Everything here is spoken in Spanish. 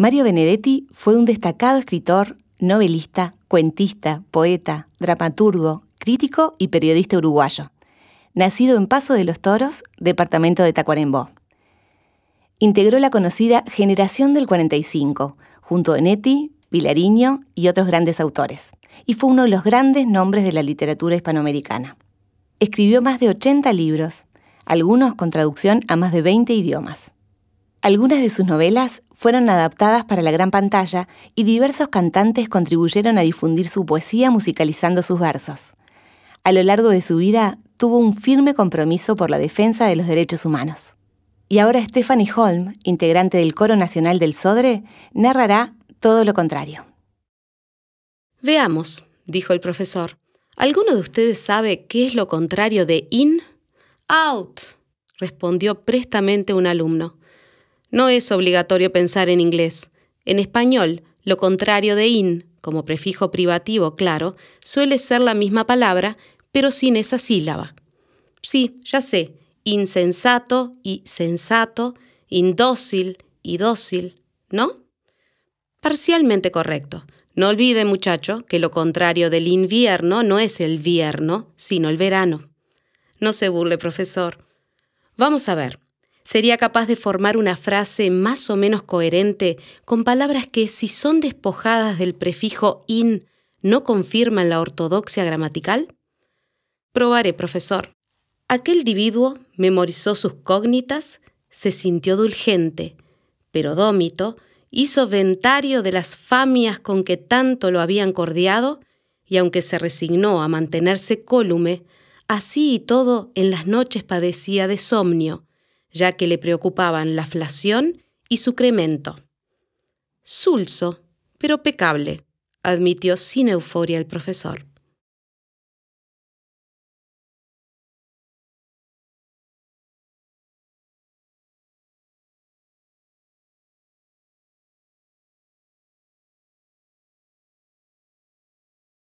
Mario Benedetti fue un destacado escritor, novelista, cuentista, poeta, dramaturgo, crítico y periodista uruguayo, nacido en Paso de los Toros, departamento de Tacuarembó. Integró la conocida Generación del 45, junto a Enetti, Vilariño y otros grandes autores, y fue uno de los grandes nombres de la literatura hispanoamericana. Escribió más de 80 libros, algunos con traducción a más de 20 idiomas. Algunas de sus novelas fueron adaptadas para la gran pantalla y diversos cantantes contribuyeron a difundir su poesía musicalizando sus versos. A lo largo de su vida tuvo un firme compromiso por la defensa de los derechos humanos. Y ahora Stephanie Holm, integrante del Coro Nacional del Sodre, narrará todo lo contrario. Veamos, dijo el profesor, ¿alguno de ustedes sabe qué es lo contrario de in? Out, respondió prestamente un alumno. No es obligatorio pensar en inglés. En español, lo contrario de in, como prefijo privativo, claro, suele ser la misma palabra, pero sin esa sílaba. Sí, ya sé, insensato y sensato, indócil y dócil, ¿no? Parcialmente correcto. No olvide, muchacho, que lo contrario del invierno no es el vierno, sino el verano. No se burle, profesor. Vamos a ver sería capaz de formar una frase más o menos coherente con palabras que, si son despojadas del prefijo in, no confirman la ortodoxia gramatical? Probaré, profesor. Aquel individuo memorizó sus cógnitas, se sintió dulgente, pero Dómito hizo ventario de las famias con que tanto lo habían cordiado, y aunque se resignó a mantenerse cólume, así y todo en las noches padecía de somnio, ya que le preocupaban la flación y su cremento. Sulso, pero pecable, admitió sin euforia el profesor.